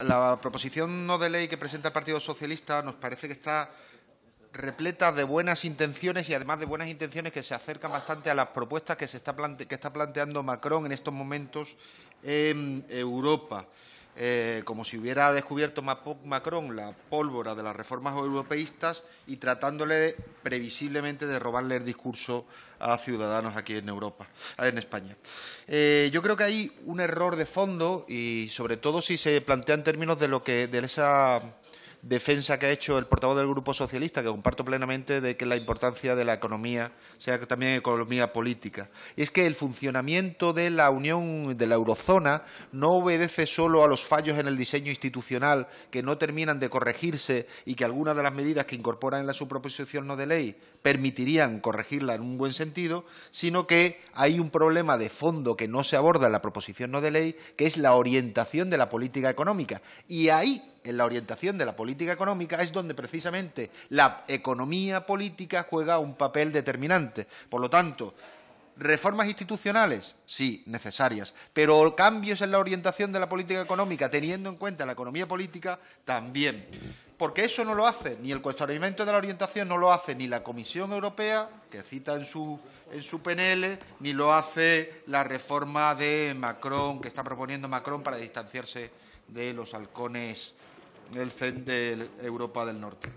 La proposición no de ley que presenta el Partido Socialista nos parece que está repleta de buenas intenciones y además de buenas intenciones que se acercan bastante a las propuestas que, que está planteando Macron en estos momentos en Europa. Eh, como si hubiera descubierto Macron la pólvora de las reformas europeístas y tratándole previsiblemente de robarle el discurso a ciudadanos aquí en Europa, eh, en España. Eh, yo creo que hay un error de fondo y sobre todo si se plantea en términos de lo que de esa defensa que ha hecho el portavoz del Grupo Socialista, que comparto plenamente, de que la importancia de la economía sea también economía política. Y es que el funcionamiento de la Unión, de la eurozona, no obedece solo a los fallos en el diseño institucional que no terminan de corregirse y que algunas de las medidas que incorporan en la su no de ley permitirían corregirla en un buen sentido, sino que hay un problema de fondo que no se aborda en la proposición no de ley, que es la orientación de la política económica. Y ahí en la orientación de la política económica es donde precisamente la economía política juega un papel determinante. Por lo tanto, reformas institucionales, sí, necesarias, pero cambios en la orientación de la política económica teniendo en cuenta la economía política también. Porque eso no lo hace, ni el cuestionamiento de la orientación no lo hace ni la Comisión Europea, que cita en su, en su PNL, ni lo hace la reforma de Macron, que está proponiendo Macron para distanciarse de los halcones el e de Europa del Norte.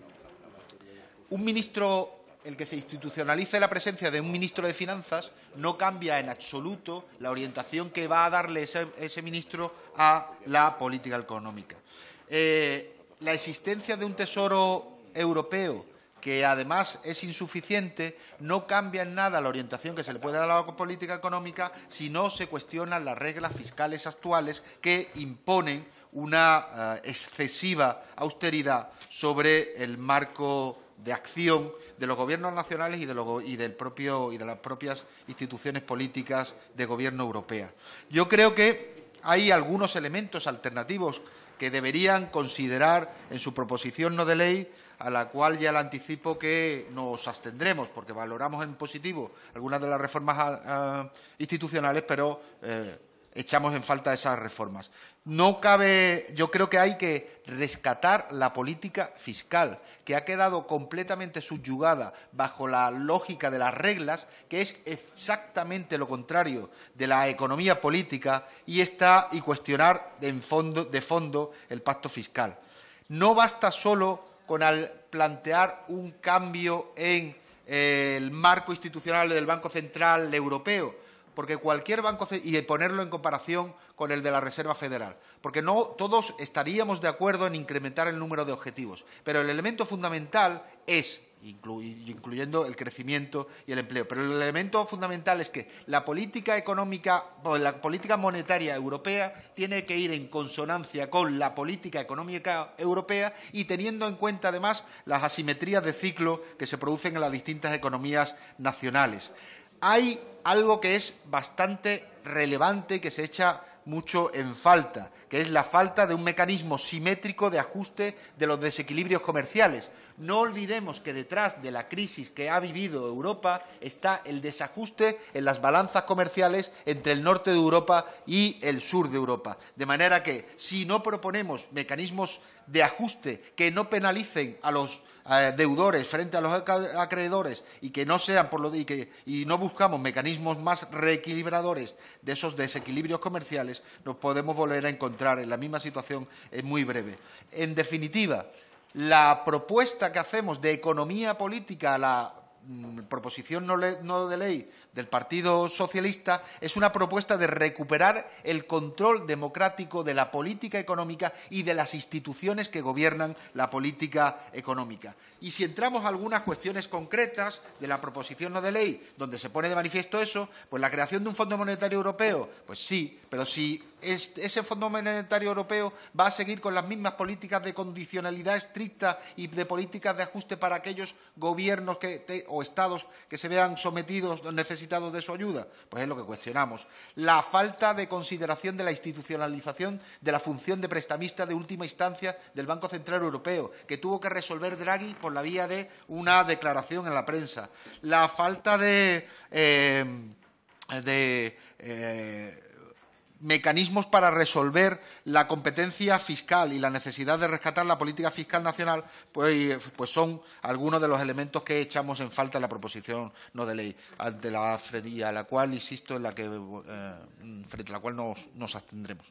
Un ministro, el que se institucionalice la presencia de un ministro de Finanzas, no cambia en absoluto la orientación que va a darle ese, ministro a la política económica. Eh, la existencia de un tesoro europeo que además es insuficiente, no cambia en nada la orientación que se le puede dar a la política económica si no se cuestionan las reglas fiscales actuales que imponen una eh, excesiva austeridad sobre el marco de acción de los gobiernos nacionales y, de y, del propio, y de las propias instituciones políticas de gobierno europea. Yo creo que hay algunos elementos alternativos que deberían considerar en su proposición no de ley, a la cual ya le anticipo que nos abstendremos, porque valoramos en positivo algunas de las reformas ah, ah, institucionales, pero eh, echamos en falta esas reformas. No cabe, yo creo que hay que rescatar la política fiscal, que ha quedado completamente subyugada bajo la lógica de las reglas, que es exactamente lo contrario de la economía política y está y cuestionar de fondo, el pacto fiscal. No basta solo con plantear un cambio en eh, el marco institucional del Banco Central Europeo, porque cualquier banco y ponerlo en comparación con el de la Reserva Federal, porque no todos estaríamos de acuerdo en incrementar el número de objetivos, pero el elemento fundamental es incluyendo el crecimiento y el empleo. Pero el elemento fundamental es que la política económica, la política monetaria europea tiene que ir en consonancia con la política económica europea y teniendo en cuenta además las asimetrías de ciclo que se producen en las distintas economías nacionales hay algo que es bastante relevante que se echa mucho en falta, que es la falta de un mecanismo simétrico de ajuste de los desequilibrios comerciales. No olvidemos que detrás de la crisis que ha vivido Europa está el desajuste en las balanzas comerciales entre el norte de Europa y el sur de Europa. De manera que si no proponemos mecanismos de ajuste que no penalicen a los eh, deudores frente a los acreedores y que no sean por y no buscamos mecanismos más reequilibradores de esos desequilibrios comerciales nos podemos volver a encontrar en la misma situación en muy breve en definitiva la propuesta que hacemos de economía política, la mm, proposición no, no, de ley del Partido Socialista es una propuesta de recuperar el control democrático de la política económica y de las instituciones que gobiernan la política económica. Y si entramos a algunas cuestiones concretas de la proposición no de ley, donde se pone de manifiesto eso, pues la creación de un Fondo Monetario Europeo, pues sí, pero si este, ese Fondo Monetario Europeo va a seguir con las mismas políticas de condicionalidad estricta y de políticas de ajuste para aquellos gobiernos o estados que se vean sometidos o necesitados de su ayuda? Pues es lo que cuestionamos. La falta de consideración de la institucionalización de la función de prestamista de última instancia del Banco Central Europeo, que tuvo que resolver Draghi por la vía de una declaración en la prensa. La falta de... Eh, eh, mecanismos para resolver la competencia fiscal y la necesidad de rescatar la política fiscal nacional, pues, pues, son algunos de los elementos que echamos en falta en la proposición no de ley, ante la, a la cual, insisto, en la que, eh, frente a la cual nos abstendremos.